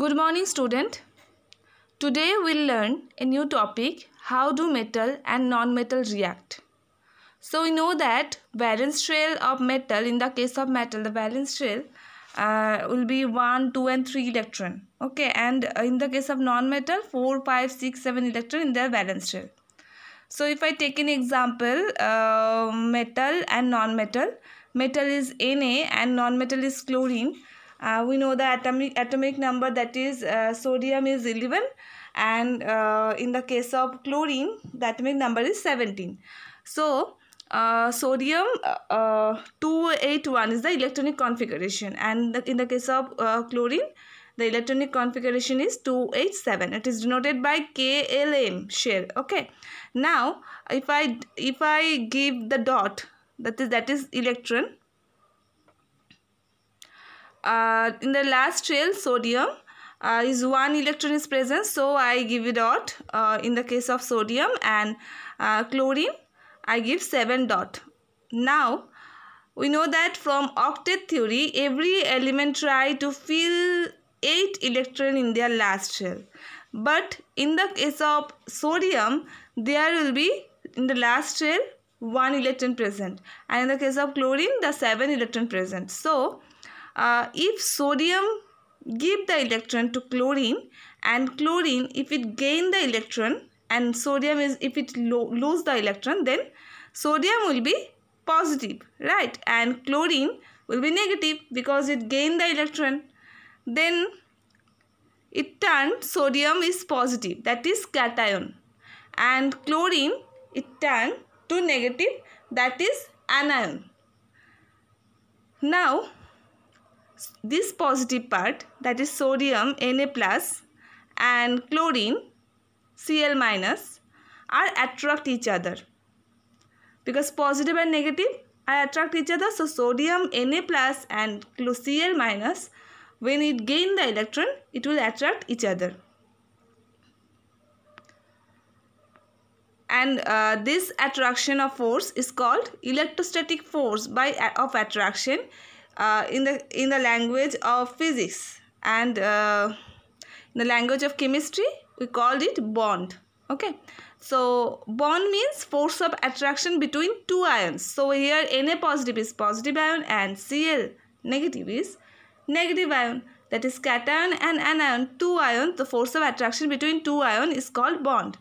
Good morning student. Today we'll learn a new topic how do metal and non-metal react. So we know that valence trail of metal in the case of metal the valence trail uh, will be 1, 2 and 3 electron. Okay and in the case of non-metal 4, 5, 6, 7 electron in their valence trail. So if I take an example uh, metal and non-metal. Metal is Na and non-metal is chlorine uh, we know the atomic atomic number that is uh, sodium is 11 and uh, in the case of chlorine the atomic number is 17 so uh, sodium uh, 281 is the electronic configuration and the, in the case of uh, chlorine the electronic configuration is 287 it is denoted by klm share okay now if i if i give the dot that is that is electron uh, in the last trail sodium uh, is one electron is present so I give it dot uh, in the case of sodium and uh, chlorine I give 7 dot. Now we know that from octet theory every element try to fill 8 electron in their last shell but in the case of sodium there will be in the last shell 1 electron present and in the case of chlorine the 7 electron present. So uh, if sodium give the electron to chlorine and chlorine if it gain the electron and sodium is if it lo lose the electron then sodium will be positive right and chlorine will be negative because it gain the electron then it turned sodium is positive that is cation and chlorine it turned to negative that is anion now this positive part that is sodium Na plus and chlorine Cl minus are attract each other because positive and negative are attract each other so sodium Na plus and Cl minus when it gain the electron it will attract each other and uh, this attraction of force is called electrostatic force by of attraction uh, in the in the language of physics and uh, the language of chemistry we called it bond okay so bond means force of attraction between two ions so here na positive is positive ion and cl negative is negative ion that is cation and anion two ions the force of attraction between two ions is called bond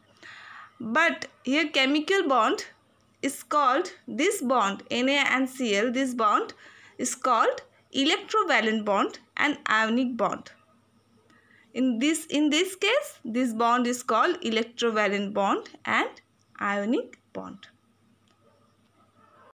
but here chemical bond is called this bond na and cl this bond is called electrovalent bond and ionic bond. In this, in this case, this bond is called electrovalent bond and ionic bond.